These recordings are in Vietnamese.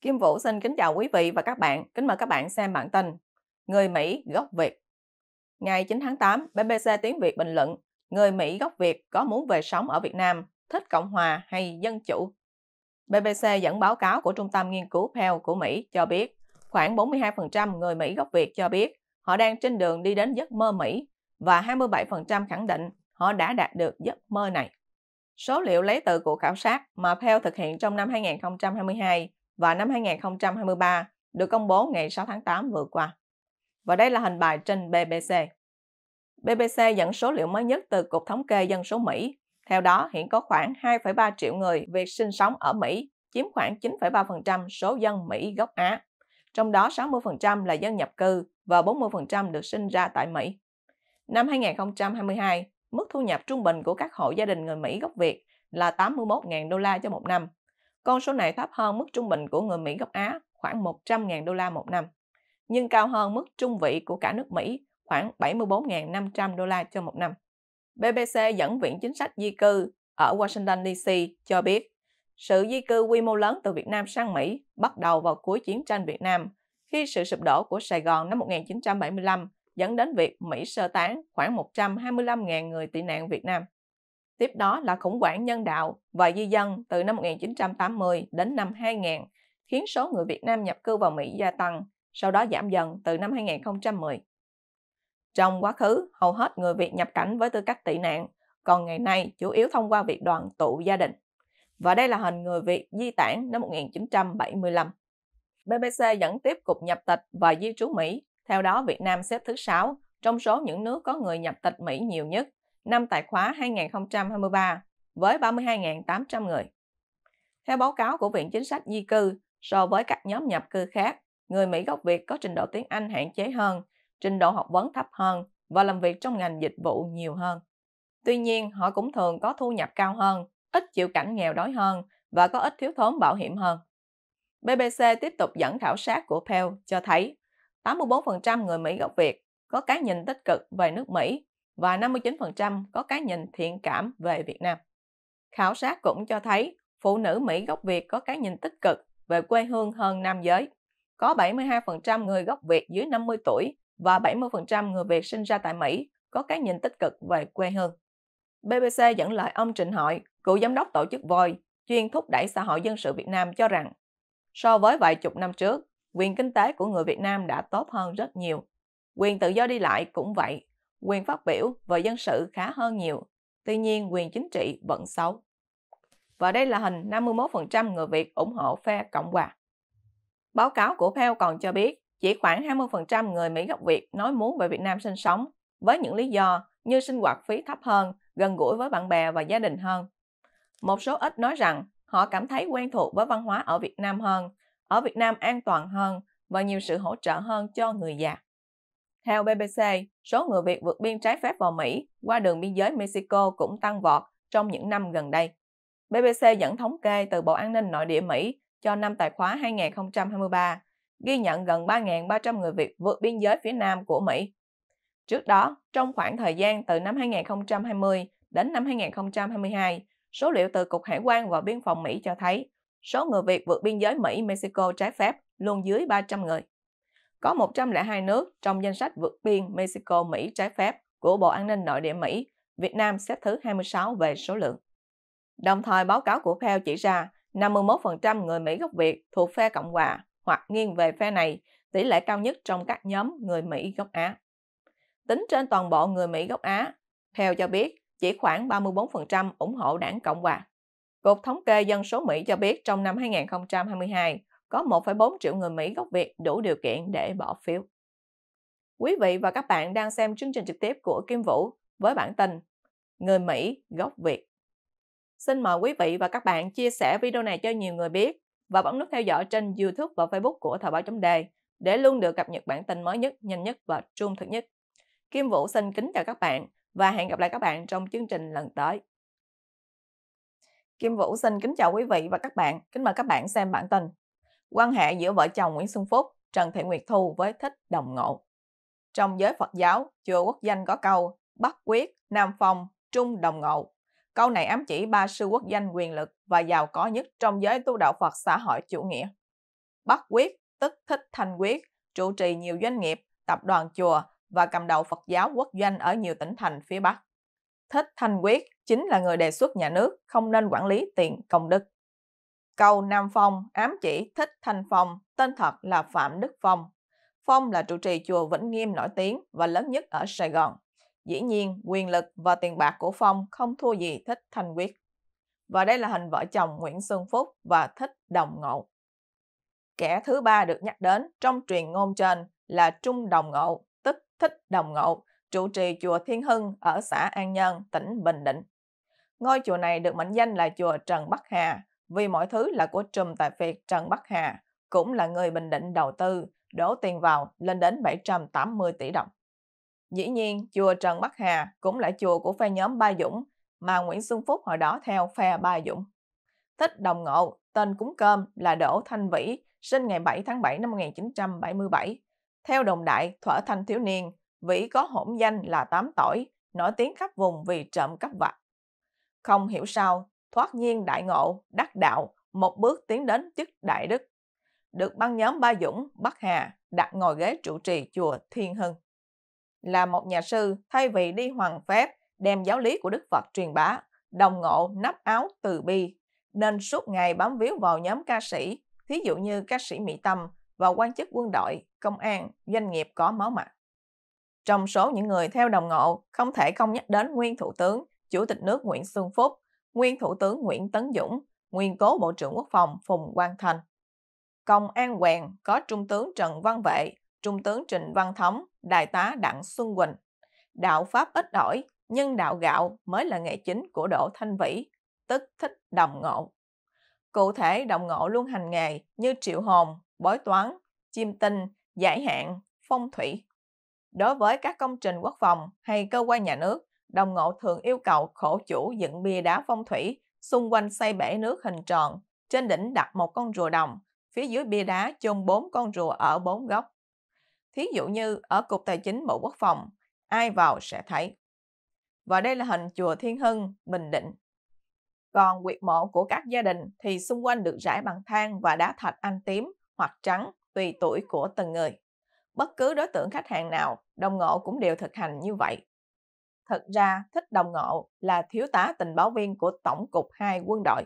Kim Vũ xin kính chào quý vị và các bạn. Kính mời các bạn xem bản tin Người Mỹ gốc Việt. Ngày 9 tháng 8, BBC Tiếng Việt bình luận Người Mỹ gốc Việt có muốn về sống ở Việt Nam, thích Cộng hòa hay Dân chủ? BBC dẫn báo cáo của Trung tâm Nghiên cứu Pell của Mỹ cho biết khoảng 42% người Mỹ gốc Việt cho biết họ đang trên đường đi đến giấc mơ Mỹ và 27% khẳng định họ đã đạt được giấc mơ này. Số liệu lấy từ cuộc khảo sát mà Pell thực hiện trong năm 2022 và năm 2023 được công bố ngày 6 tháng 8 vừa qua. Và đây là hình bài trên BBC. BBC dẫn số liệu mới nhất từ Cục Thống kê Dân số Mỹ. Theo đó, hiện có khoảng 2,3 triệu người Việt sinh sống ở Mỹ, chiếm khoảng 9,3% số dân Mỹ gốc Á. Trong đó 60% là dân nhập cư và 40% được sinh ra tại Mỹ. Năm 2022, mức thu nhập trung bình của các hộ gia đình người Mỹ gốc Việt là 81.000 đô la cho một năm, con số này thấp hơn mức trung bình của người Mỹ gốc Á khoảng 100.000 đô la một năm, nhưng cao hơn mức trung vị của cả nước Mỹ khoảng 74.500 đô la cho một năm. BBC dẫn Viện Chính sách Di cư ở Washington DC cho biết, sự di cư quy mô lớn từ Việt Nam sang Mỹ bắt đầu vào cuối chiến tranh Việt Nam khi sự sụp đổ của Sài Gòn năm 1975 dẫn đến việc Mỹ sơ tán khoảng 125.000 người tị nạn Việt Nam. Tiếp đó là khủng hoảng nhân đạo và di dân từ năm 1980 đến năm 2000, khiến số người Việt Nam nhập cư vào Mỹ gia tăng, sau đó giảm dần từ năm 2010. Trong quá khứ, hầu hết người Việt nhập cảnh với tư cách tị nạn, còn ngày nay chủ yếu thông qua việc đoàn tụ gia đình. Và đây là hình người Việt di tản năm 1975. BBC dẫn tiếp cục nhập tịch và di trú Mỹ, theo đó Việt Nam xếp thứ 6 trong số những nước có người nhập tịch Mỹ nhiều nhất năm tài khóa 2023 với 32.800 người. Theo báo cáo của Viện Chính sách Di cư, so với các nhóm nhập cư khác, người Mỹ gốc Việt có trình độ tiếng Anh hạn chế hơn, trình độ học vấn thấp hơn và làm việc trong ngành dịch vụ nhiều hơn. Tuy nhiên, họ cũng thường có thu nhập cao hơn, ít chịu cảnh nghèo đói hơn và có ít thiếu thốn bảo hiểm hơn. BBC tiếp tục dẫn khảo sát của Pew cho thấy 84% người Mỹ gốc Việt có cái nhìn tích cực về nước Mỹ và 59% có cái nhìn thiện cảm về Việt Nam. Khảo sát cũng cho thấy phụ nữ Mỹ gốc Việt có cái nhìn tích cực về quê hương hơn nam giới. Có 72% người gốc Việt dưới 50 tuổi và 70% người Việt sinh ra tại Mỹ có cái nhìn tích cực về quê hương. BBC dẫn lời ông Trịnh Hội, cựu giám đốc tổ chức voi chuyên thúc đẩy xã hội dân sự Việt Nam cho rằng so với vài chục năm trước, quyền kinh tế của người Việt Nam đã tốt hơn rất nhiều. Quyền tự do đi lại cũng vậy, quyền phát biểu và dân sự khá hơn nhiều, tuy nhiên quyền chính trị vẫn xấu. Và đây là hình 51% người Việt ủng hộ phe Cộng hòa. Báo cáo của Pell còn cho biết chỉ khoảng 20% người Mỹ gốc Việt nói muốn về Việt Nam sinh sống với những lý do như sinh hoạt phí thấp hơn, gần gũi với bạn bè và gia đình hơn. Một số ít nói rằng họ cảm thấy quen thuộc với văn hóa ở Việt Nam hơn, ở Việt Nam an toàn hơn và nhiều sự hỗ trợ hơn cho người già. Theo BBC, số người Việt vượt biên trái phép vào Mỹ qua đường biên giới Mexico cũng tăng vọt trong những năm gần đây. BBC dẫn thống kê từ Bộ An ninh Nội địa Mỹ cho năm tài khóa 2023, ghi nhận gần 3.300 người Việt vượt biên giới phía Nam của Mỹ. Trước đó, trong khoảng thời gian từ năm 2020 đến năm 2022, số liệu từ Cục Hải quan và Biên phòng Mỹ cho thấy số người Việt vượt biên giới Mỹ-Mexico trái phép luôn dưới 300 người có 102 nước trong danh sách vượt biên Mexico-Mỹ trái phép của Bộ An ninh Nội địa Mỹ, Việt Nam xếp thứ 26 về số lượng. Đồng thời, báo cáo của Pell chỉ ra 51% người Mỹ gốc Việt thuộc phe Cộng hòa hoặc nghiêng về phe này, tỷ lệ cao nhất trong các nhóm người Mỹ gốc Á. Tính trên toàn bộ người Mỹ gốc Á, Pell cho biết chỉ khoảng 34% ủng hộ đảng Cộng hòa. Cục Thống kê Dân số Mỹ cho biết trong năm 2022, có 1,4 triệu người Mỹ gốc Việt đủ điều kiện để bỏ phiếu. Quý vị và các bạn đang xem chương trình trực tiếp của Kim Vũ với bản tin Người Mỹ gốc Việt. Xin mời quý vị và các bạn chia sẻ video này cho nhiều người biết và bấm nút theo dõi trên YouTube và Facebook của Thời báo chấm đề để luôn được cập nhật bản tin mới nhất, nhanh nhất và trung thực nhất. Kim Vũ xin kính chào các bạn và hẹn gặp lại các bạn trong chương trình lần tới. Kim Vũ xin kính chào quý vị và các bạn. Kính mời các bạn xem bản tin quan hệ giữa vợ chồng Nguyễn Xuân Phúc, Trần Thị Nguyệt Thu với Thích Đồng Ngộ. Trong giới Phật giáo, chùa quốc danh có câu Bắc Quyết, Nam Phong, Trung Đồng Ngộ. Câu này ám chỉ ba sư quốc danh quyền lực và giàu có nhất trong giới tu đạo Phật xã hội chủ nghĩa. Bắc Quyết tức Thích Thanh Quyết, trụ trì nhiều doanh nghiệp, tập đoàn chùa và cầm đầu Phật giáo quốc doanh ở nhiều tỉnh thành phía Bắc. Thích Thanh Quyết chính là người đề xuất nhà nước không nên quản lý tiền công đức. Cầu Nam Phong ám chỉ Thích Thanh Phong, tên thật là Phạm Đức Phong. Phong là trụ trì chùa Vĩnh Nghiêm nổi tiếng và lớn nhất ở Sài Gòn. Dĩ nhiên, quyền lực và tiền bạc của Phong không thua gì Thích Thanh Quyết. Và đây là hình vợ chồng Nguyễn Xuân Phúc và Thích Đồng Ngộ. Kẻ thứ ba được nhắc đến trong truyền ngôn trên là Trung Đồng Ngộ, tức Thích Đồng Ngộ, trụ trì chùa Thiên Hưng ở xã An Nhân tỉnh Bình Định. Ngôi chùa này được mệnh danh là chùa Trần Bắc Hà vì mọi thứ là của trùm tài phiệt Trần Bắc Hà, cũng là người Bình Định đầu tư, đổ tiền vào lên đến 780 tỷ đồng. Dĩ nhiên, chùa Trần Bắc Hà cũng là chùa của phe nhóm Ba Dũng, mà Nguyễn Xuân Phúc hồi đó theo phe Ba Dũng. Thích đồng ngộ, tên cúng cơm là Đỗ Thanh Vĩ, sinh ngày 7 tháng 7 năm 1977. Theo đồng đại Thỏa Thanh Thiếu Niên, Vĩ có hỗn danh là 8 tuổi, nổi tiếng khắp vùng vì trộm cắp vặt. Không hiểu sao, thoát nhiên đại ngộ, đắc đạo, một bước tiến đến chức đại đức. Được băng nhóm Ba Dũng, Bắc Hà đặt ngồi ghế trụ trì chùa Thiên Hưng. Là một nhà sư, thay vì đi hoàng phép, đem giáo lý của Đức Phật truyền bá, đồng ngộ nắp áo từ bi, nên suốt ngày bám víu vào nhóm ca sĩ, thí dụ như ca sĩ Mỹ Tâm và quan chức quân đội, công an, doanh nghiệp có máu mặt. Trong số những người theo đồng ngộ, không thể không nhắc đến nguyên thủ tướng, chủ tịch nước Nguyễn Xuân Phúc, nguyên Thủ tướng Nguyễn Tấn Dũng, nguyên cố Bộ trưởng Quốc phòng Phùng Quang Thành. Công an Quèn có Trung tướng Trần Văn Vệ, Trung tướng Trịnh Văn Thống, Đại tá Đặng Xuân Quỳnh. Đạo Pháp ít đổi, nhưng đạo gạo mới là nghề chính của Đỗ Thanh Vĩ, tức thích đồng ngộ. Cụ thể đồng ngộ luôn hành nghề như triệu hồn, bói toán, chiêm tinh, giải hạn, phong thủy. Đối với các công trình quốc phòng hay cơ quan nhà nước, đồng ngộ thường yêu cầu khổ chủ dựng bia đá phong thủy, xung quanh xây bể nước hình tròn, trên đỉnh đặt một con rùa đồng, phía dưới bia đá chôn bốn con rùa ở bốn góc. Thí dụ như ở Cục Tài chính Bộ Quốc phòng, ai vào sẽ thấy. Và đây là hình chùa Thiên Hưng, Bình Định. Còn quyệt mộ của các gia đình thì xung quanh được rải bằng than và đá thạch anh tím hoặc trắng tùy tuổi của từng người. Bất cứ đối tượng khách hàng nào, đồng ngộ cũng đều thực hành như vậy thật ra Thích Đồng Ngộ là thiếu tá tình báo viên của Tổng cục 2 quân đội.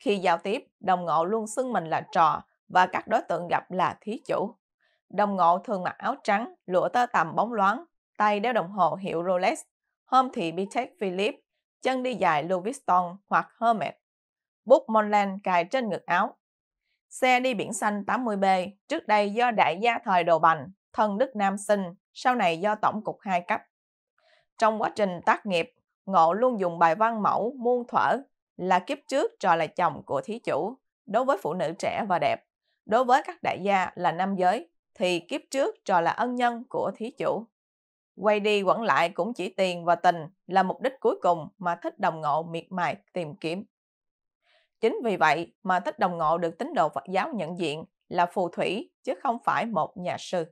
Khi giao tiếp, Đồng Ngộ luôn xưng mình là trò và các đối tượng gặp là thí chủ. Đồng Ngộ thường mặc áo trắng, lụa tơ tằm bóng loáng, tay đeo đồng hồ hiệu Rolex, hôm thì Patek Philippe, chân đi dài Louis Vuitton hoặc Hermes. Bút montblanc cài trên ngực áo. Xe đi biển xanh 80B, trước đây do đại gia thời Đồ Bành, thân Đức Nam sinh, sau này do Tổng cục 2 cấp. Trong quá trình tác nghiệp, Ngộ luôn dùng bài văn mẫu muôn thuở là kiếp trước trò là chồng của thí chủ đối với phụ nữ trẻ và đẹp. Đối với các đại gia là nam giới thì kiếp trước trò là ân nhân của thí chủ. Quay đi quẩn lại cũng chỉ tiền và tình là mục đích cuối cùng mà thích đồng ngộ miệt mài tìm kiếm. Chính vì vậy mà thích đồng ngộ được tín đồ Phật giáo nhận diện là phù thủy chứ không phải một nhà sư.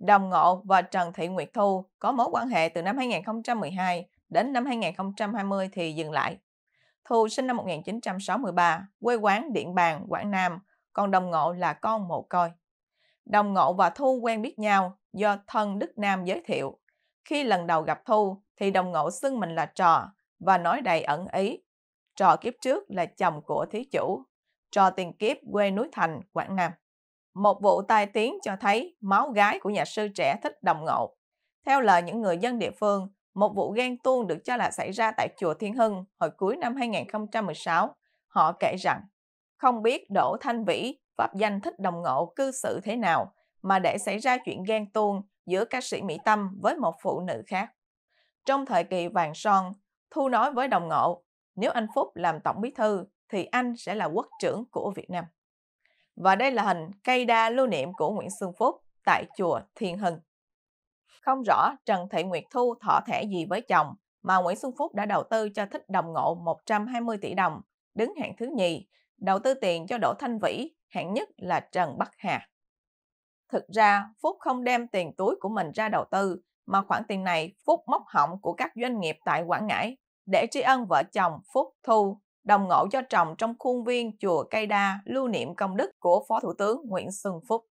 Đồng Ngộ và Trần Thị Nguyệt Thu có mối quan hệ từ năm 2012 đến năm 2020 thì dừng lại. Thu sinh năm 1963, quê quán Điện Bàn, Quảng Nam, còn Đồng Ngộ là con mồ côi. Đồng Ngộ và Thu quen biết nhau do thân Đức Nam giới thiệu. Khi lần đầu gặp Thu thì Đồng Ngộ xưng mình là trò và nói đầy ẩn ý. Trò kiếp trước là chồng của thí chủ, trò tiền kiếp quê núi Thành, Quảng Nam. Một vụ tai tiếng cho thấy máu gái của nhà sư trẻ thích đồng ngộ. Theo lời những người dân địa phương, một vụ ghen tuông được cho là xảy ra tại chùa Thiên Hưng hồi cuối năm 2016. Họ kể rằng, không biết Đỗ Thanh Vĩ, pháp danh thích đồng ngộ cư xử thế nào mà để xảy ra chuyện ghen tuông giữa ca sĩ Mỹ Tâm với một phụ nữ khác. Trong thời kỳ vàng son, Thu nói với đồng ngộ, nếu anh Phúc làm tổng bí thư thì anh sẽ là quốc trưởng của Việt Nam và đây là hình cây đa lưu niệm của Nguyễn Xuân Phúc tại chùa Thiên Hưng. Không rõ Trần Thị Nguyệt Thu thỏa thẻ gì với chồng mà Nguyễn Xuân Phúc đã đầu tư cho Thích Đồng Ngộ 120 tỷ đồng, đứng hạng thứ nhì, đầu tư tiền cho Đỗ Thanh Vĩ, hạng nhất là Trần Bắc Hà. Thực ra, Phúc không đem tiền túi của mình ra đầu tư, mà khoản tiền này Phúc móc họng của các doanh nghiệp tại Quảng Ngãi để tri ân vợ chồng Phúc Thu đồng ngộ cho trồng trong khuôn viên chùa Cây Đa lưu niệm công đức của Phó Thủ tướng Nguyễn Xuân Phúc.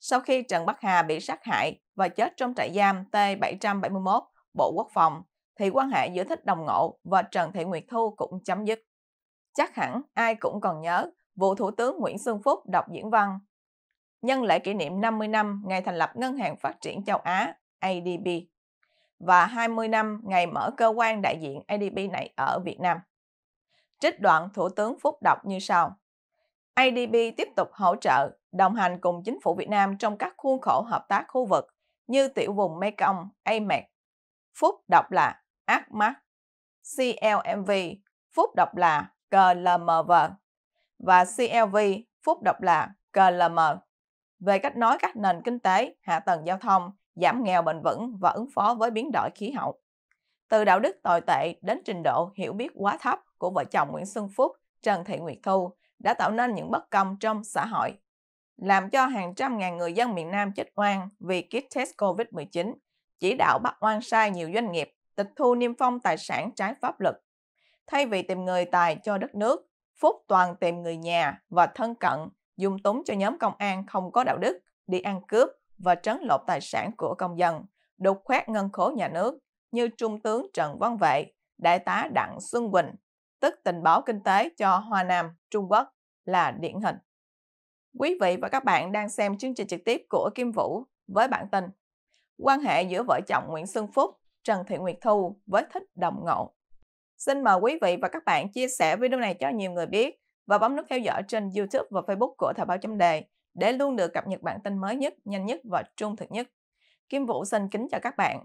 Sau khi Trần Bắc Hà bị sát hại và chết trong trại giam T-771, Bộ Quốc phòng, thì quan hệ giữa Thích Đồng Ngộ và Trần Thị Nguyệt Thu cũng chấm dứt. Chắc hẳn ai cũng còn nhớ vụ Thủ tướng Nguyễn Xuân Phúc đọc diễn văn. Nhân lễ kỷ niệm 50 năm ngày thành lập Ngân hàng Phát triển Châu Á ADB và 20 năm ngày mở cơ quan đại diện ADB này ở Việt Nam. Trích đoạn Thủ tướng Phúc đọc như sau. ADB tiếp tục hỗ trợ, đồng hành cùng chính phủ Việt Nam trong các khuôn khổ hợp tác khu vực như tiểu vùng Mekong, AMEC. Phúc đọc là ACMAC, CLMV, Phúc đọc là CLMV và CLV, Phúc đọc là CLM về cách nói các nền kinh tế, hạ tầng giao thông, giảm nghèo bền vững và ứng phó với biến đổi khí hậu từ đạo đức tồi tệ đến trình độ hiểu biết quá thấp của vợ chồng Nguyễn Xuân Phúc, Trần Thị Nguyệt Thu đã tạo nên những bất công trong xã hội, làm cho hàng trăm ngàn người dân miền Nam chết oan vì kit test COVID-19, chỉ đạo bắt oan sai nhiều doanh nghiệp, tịch thu niêm phong tài sản trái pháp luật. Thay vì tìm người tài cho đất nước, Phúc toàn tìm người nhà và thân cận, dùng túng cho nhóm công an không có đạo đức, đi ăn cướp và trấn lột tài sản của công dân, đục khoét ngân khố nhà nước, như Trung tướng Trần Văn Vệ, Đại tá Đặng Xuân Quỳnh, tức tình báo kinh tế cho Hoa Nam, Trung Quốc là điển hình. Quý vị và các bạn đang xem chương trình trực tiếp của Kim Vũ với bản tin Quan hệ giữa vợ chồng Nguyễn Xuân Phúc, Trần Thị Nguyệt Thu với thích đồng ngộ. Xin mời quý vị và các bạn chia sẻ video này cho nhiều người biết và bấm nút theo dõi trên YouTube và Facebook của Thời báo chấm đề để luôn được cập nhật bản tin mới nhất, nhanh nhất và trung thực nhất. Kim Vũ xin kính chào các bạn